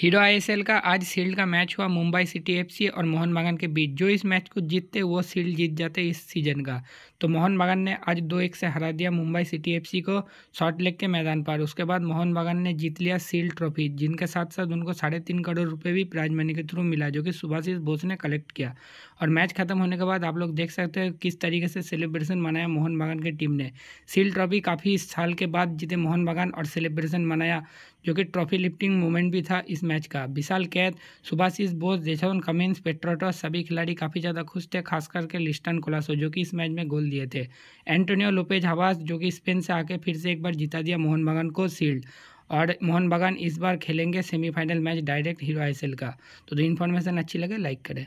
hero ISL का आज sealed का मैच हुआ मुंबई सिटी एफसी और मोहन बागान के बीच जो इस मैच को जीतते वो सील्ड जीत जाते इस सीजन का तो मोहन बागान ने आज दो एक से हरा दिया मुंबई सिटी एफसी को शॉर्ट लेग के मैदान पर उसके बाद मोहन बागान ने जीत लिया सील्ड ट्रॉफी जिनके साथ साथ उनको साढ़े तीन करोड़ रुपये भी प्राइज मनी के थ्रू मिला जो कि सुभाषिष बोस ने कलेक्ट किया और मैच खत्म होने के बाद आप लोग देख सकते हो किस तरीके से सेलिब्रेशन मनाया मोहन बागान की टीम ने सील्ड ट्रॉफी काफ़ी साल के बाद जीते मोहन बागान और सेलिब्रेशन मनाया जो कि ट्रॉफी लिफ्टिंग मोमेंट भी था इस मैच का Vishal Kaith Subhasish Bose Jason Cummings Petratos सभी खिलाड़ी काफ़ी ज़्यादा खुश थे खास करके लिस्टन कोलासो जो कि इस मैच में गोल दिए थे एंटोनियो लोपेज हवास जो कि स्पेन से आके फिर से एक बार जीता दिया मोहन बगान को सील्ड और मोहन बगान इस बार खेलेंगे semifinal match direct Hero I का तो, तो इन्फॉर्मेशन अच्छी लगे लाइक करें